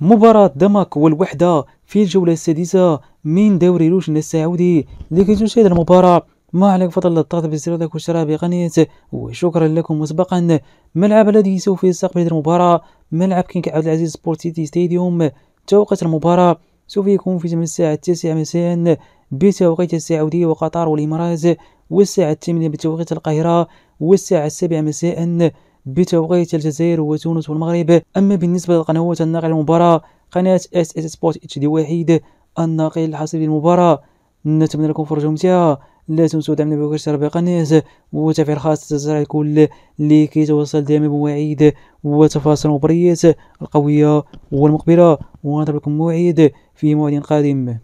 مباراة دمك والوحدة في الجولة السادسة من دوري روشن السعودي لكي تشاهد المباراة ما عليك فضل الضغط بزرارك والشراء بقناة وشكرا لكم مسبقا ملعب الذي سوف يستقبل المباراة ملعب كينك عبد العزيز سبورت سيتي ستاديوم توقيت المباراة سوف يكون في الساعة التاسعة مساء بتوقيت السعودية وقطر والإمارات والساعة الثامنة بتوقيت القاهرة والساعة السابعة مساء بتوقيت الجزائر وتونس والمغرب أما بالنسبة لقنوات الناقل المباراة قناة اس اس سبورت اتش دي وحيد الناقل الحصري للمباراة نتمنى لكم فرجة ممتعة لا تنسوا دعمنا بكرة قناة وتفعيل خاصة الزر الكل لكي توصل دائما بمواعيد وتفاصيل المباريات القوية والمقبلة ونضرب لكم موعد في موعد قادم